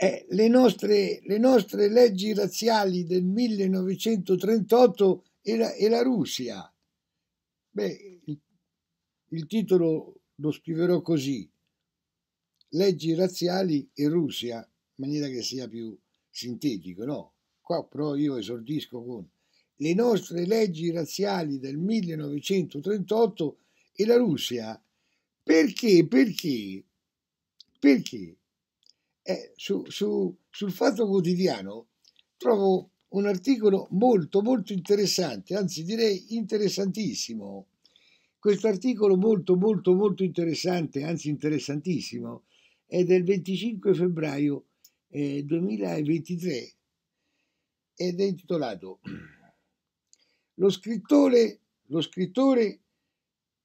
Eh, le, nostre, le, nostre, leggi razziali del 1938 e la, e la Russia. Beh, il, il titolo lo scriverò così, leggi razziali e Russia, in maniera che sia più sintetico, no? Qua però io esordisco con le nostre leggi razziali del 1938 e la Russia. Perché? Perché? Perché? eh, su, su, sul Fatto Quotidiano trovo un articolo molto molto interessante, anzi direi interessantissimo. Questo articolo molto molto molto interessante, anzi interessantissimo, è del 25 febbraio eh, 2023 ed è intitolato lo scrittore, lo scrittore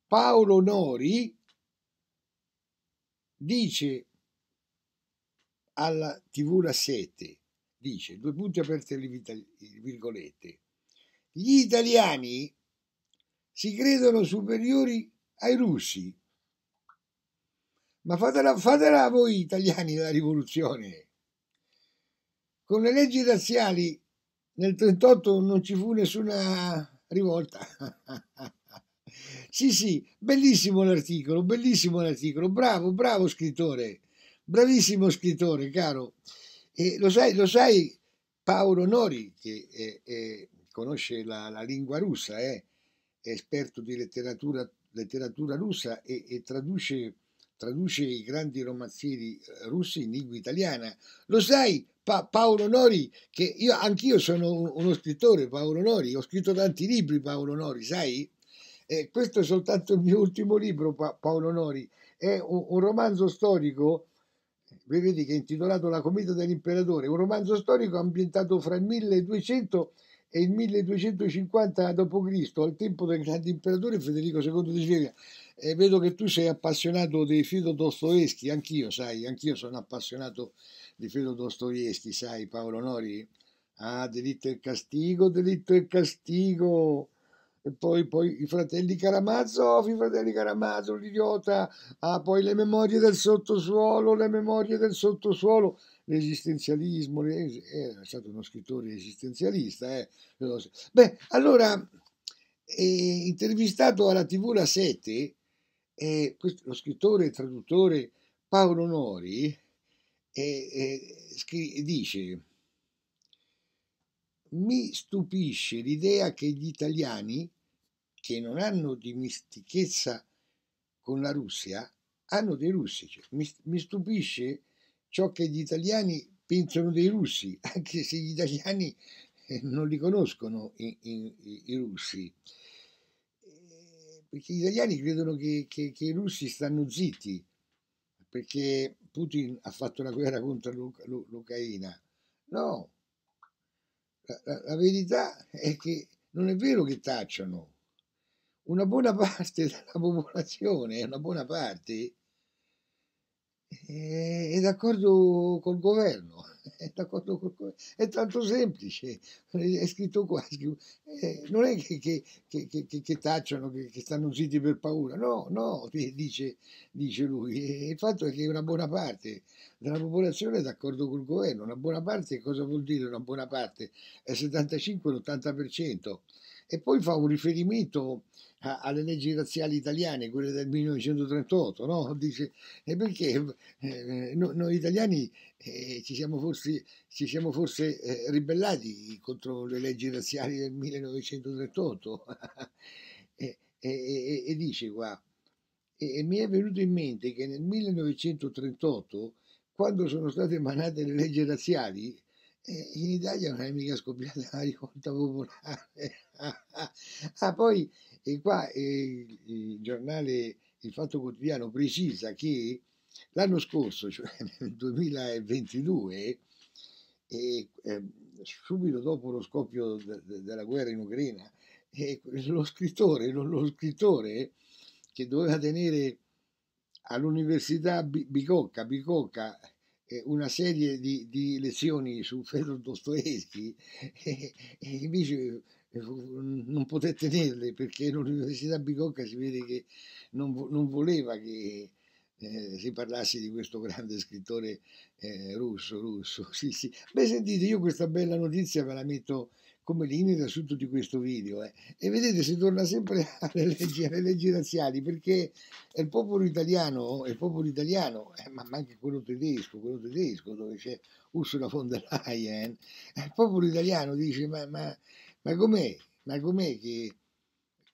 Paolo Nori dice alla TV La Sete, dice, due punti aperti le virgolette, gli italiani si credono superiori ai russi, ma fatela, fatela voi italiani la rivoluzione. Con le leggi razziali nel 38 non ci fu nessuna rivolta. sì, sì, bellissimo l'articolo, bellissimo l'articolo, bravo, bravo scrittore. Bravissimo scrittore, caro. E lo sai, lo sai Paolo Nori, che è, eh, è, eh, conosce la, la, lingua russa, eh? è esperto di letteratura, letteratura russa e, e traduce, traduce, i grandi romanzieri eh, russi in lingua italiana. Lo sai, pa Paolo Nori, che io anch'io sono uno scrittore, Paolo Nori, ho scritto tanti libri, Paolo Nori, sai? Eh, questo è soltanto il mio ultimo libro, pa Paolo Nori, è un, un romanzo storico vedi che è intitolato La cometa dell'imperatore, un romanzo storico ambientato fra il 1200 e il 1250 d.C., al tempo del grande imperatore Federico II di Svevia. E vedo che tu sei appassionato di Fido Dostoevsky, anch'io, sai, anch'io sono appassionato di Fido Dostoevsky, sai, Paolo Nori. Ah, delitto e castigo, delitto e castigo e poi, poi i fratelli Caramazov, oh, i fratelli Caramazov, l'idiota, ah, poi le memorie del sottosuolo, le memorie del sottosuolo, l'esistenzialismo, era eh, stato uno scrittore esistenzialista. Eh. Beh, allora, eh, intervistato alla TV La 7, eh, questo, lo scrittore e traduttore Paolo Nori eh, eh, dice mi stupisce l'idea che gli italiani che non hanno di con la Russia hanno dei russi. Cioè, mi, mi, stupisce ciò che gli italiani pensano dei russi, anche se gli italiani eh, non li conoscono i, i, i russi. Eh, perché gli italiani credono che, che, che, i russi stanno zitti, perché Putin ha fatto la guerra contro l'Ucraina. No, la, la, la verità è che non è vero che tacciano una buona parte della popolazione, una buona parte, eh, è d'accordo col governo, è d'accordo col governo, è tanto semplice, è scritto qua, eh, non è che, che, che, che tacciano, che, stanno zitti per paura, no, no, dice, dice lui, eh, il fatto è che una buona parte della popolazione è d'accordo col governo, una buona parte cosa vuol dire una buona parte? È il 75-80% e poi fa un riferimento a, alle leggi razziali italiane, quelle del 1938, no? Dice, e perché eh, eh, no, noi italiani eh, ci siamo forse, ci siamo forse eh, ribellati contro le leggi razziali del 1938? e, e, e, dice qua, e, e mi è venuto in mente che nel 1938, quando sono state emanate le leggi razziali, eh, in Italia non è mica scoppiata la rivolta popolare. ah, poi e eh, qua eh, il giornale Il Fatto Quotidiano precisa che l'anno scorso, cioè nel 2022, eh, eh, subito dopo lo scoppio de- de- della guerra in Ucraina, eh, lo scrittore, lo, lo scrittore, che doveva tenere all'università Bicocca, Bicocca eh, una serie di, di lezioni su Fedor Dostoevsky e, e invece eh, non poté tenerle perché l'Università Bicocca si vede che non, non voleva che eh, si parlasse di questo grande scrittore eh, russo, russo, sì, sì. Beh, sentite, io questa bella notizia ve la metto come linee da sotto di questo video. Eh. E vedete, si torna sempre alle leggi, alle leggi razziali, perché il popolo italiano, il popolo italiano eh, ma anche quello tedesco, quello tedesco dove c'è Ursula von der Leyen, eh, il popolo italiano dice ma, ma, ma com'è? Ma com'è che...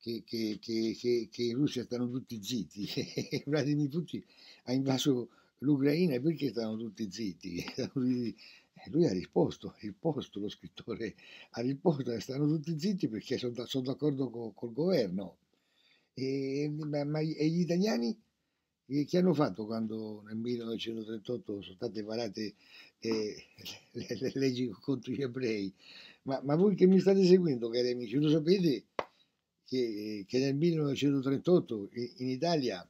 Che, che, che, che, in Russia stanno tutti zitti. Vladimir Putin ha invaso l'Ucraina perché stanno tutti zitti? Eh, lui ha risposto, ha risposto lo scrittore, ha risposto e eh, stanno tutti zitti perché sono, sono d'accordo co, col governo. E, ma, ma, e gli italiani e che hanno fatto quando nel 1938 sono state varate eh, le, le, leggi contro gli ebrei? Ma, ma, voi che mi state seguendo, cari amici, lo sapete che, che nel 1938 in Italia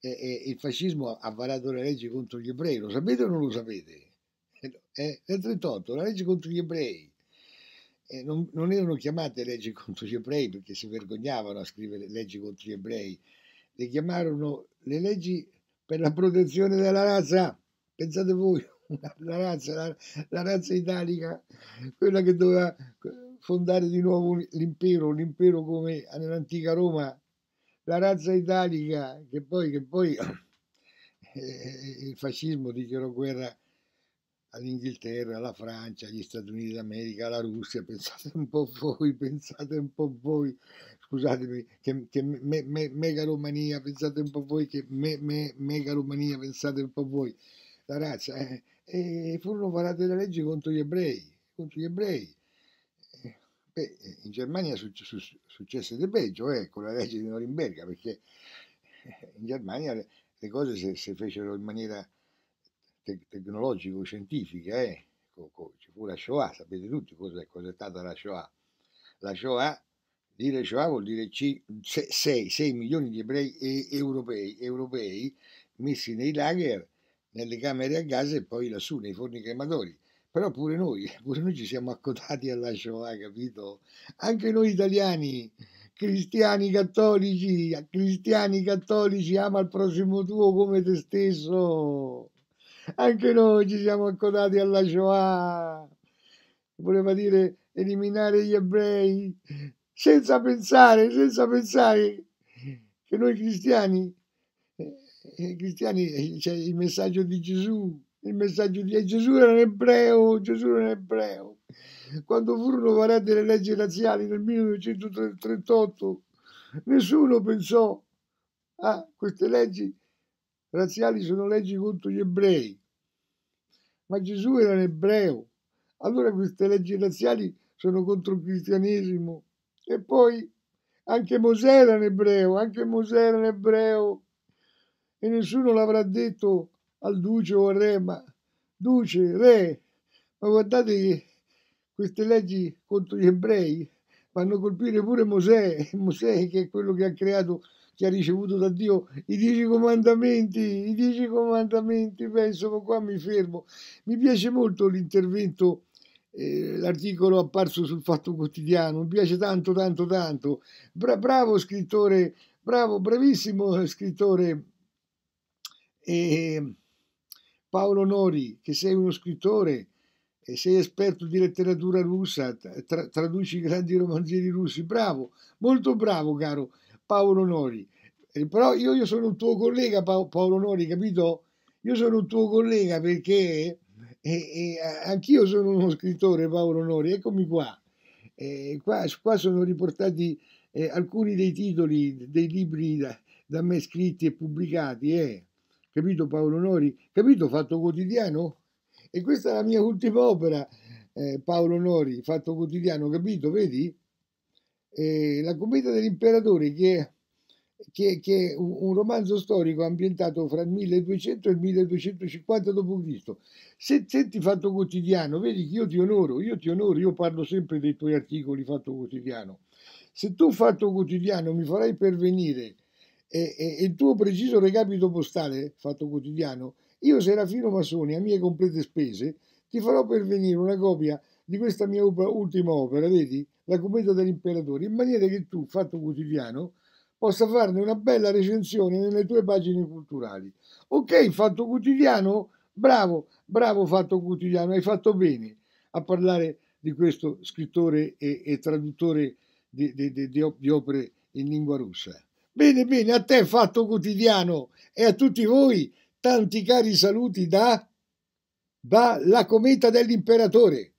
eh, eh, il fascismo ha varato le leggi contro gli ebrei? Lo sapete o non lo sapete? Eh, nel eh, 38 la legge contro gli ebrei. Eh, non, non, erano chiamate leggi contro gli ebrei perché si vergognavano a scrivere leggi contro gli ebrei. Le chiamarono le leggi per la protezione della razza. Pensate voi, la razza, la, la razza italica, quella che doveva fondare di nuovo l'impero, l'impero come nell'antica Roma, la razza italica che poi, che poi eh, il fascismo dichiarò guerra all'Inghilterra, alla Francia, agli Stati Uniti d'America, alla Russia, pensate un po' voi, pensate un po' voi, scusatemi, che, che me, me, megalomania, pensate un po' voi, che me, me, megalomania, pensate un po' voi, la razza, eh, e furono varate le leggi contro gli ebrei, contro gli ebrei. Eh, beh, in Germania successe di peggio, eh, con la legge di Norimberga, perché eh, in Germania le, le cose si fecero in maniera te- tecnologico-scientifica, eh? ci fu la Shoah, sapete tutti cosa è stata la Shoah. La Shoah, dire Shoah vuol dire 6 milioni di ebrei e- europei, europei messi nei lager, nelle camere a gas e poi lassù nei forni crematori però pure noi, pure noi ci siamo accodati alla Shoah, capito? Anche noi italiani, cristiani cattolici, cristiani cattolici, ama il prossimo tuo come te stesso anche noi ci siamo accodati alla Shoah. Voleva dire eliminare gli ebrei, senza pensare, senza pensare che noi cristiani, eh, cristiani c'è cioè, il messaggio di Gesù, il messaggio di eh, Gesù era un ebreo, Gesù era un ebreo. Quando furono varate le leggi razziali nel 1938, nessuno pensò a queste leggi razziali sono leggi contro gli ebrei. Ma Gesù era un ebreo, allora queste leggi razziali sono contro il cristianesimo. E poi anche Mosè era un ebreo, anche Mosè era un ebreo. E nessuno l'avrà detto al duce o al re, ma duce, re, ma guardate che queste leggi contro gli ebrei fanno colpire pure Mosè, Mosè che è quello che ha creato, che ha ricevuto da Dio i dieci comandamenti, i dieci comandamenti, beh insomma qua mi fermo. Mi piace molto l'intervento, eh, l'articolo apparso sul Fatto Quotidiano, mi piace tanto, tanto, tanto. Bra- bravo scrittore, bravo, bravissimo scrittore. Eh, Paolo Nori, che sei uno scrittore, e sei esperto di letteratura russa, tra, traduci grandi romanzieri russi, bravo, molto bravo caro Paolo Nori. Eh, però io, io, sono un tuo collega pa- Paolo Nori, capito? Io sono un tuo collega perché eh, anch'io sono uno scrittore Paolo Nori, eccomi qua. Qua, qua, sono riportati eh, alcuni dei titoli dei libri da, da me scritti e pubblicati, eh. capito Paolo Nori? Capito Fatto Quotidiano? E questa è la mia ultima opera, eh, Paolo Nori, Fatto Quotidiano, capito? Vedi? Eh, la commedia dell'imperatore che, che, che, è un romanzo storico ambientato fra il 1200 e il 1250 d.C. Se senti Fatto Quotidiano, vedi che io ti onoro, io ti onoro, io parlo sempre dei tuoi articoli Fatto Quotidiano. Se tu Fatto Quotidiano mi farai pervenire e, e, e il tuo preciso recapito postale, Fatto Quotidiano, io, Serafino Massoni, a mie complete spese, ti farò pervenire una copia di questa mia ultima opera, vedi? La cometa dell'imperatore, in maniera che tu, fatto quotidiano, possa farne una bella recensione nelle tue pagine culturali. Ok, fatto quotidiano? Bravo, bravo fatto quotidiano, hai fatto bene a parlare di questo scrittore e, e traduttore di, di, di, di, opere in lingua russa. Bene, bene, a te fatto quotidiano e a tutti voi Tanti cari saluti da, da La Cometa dell'Imperatore.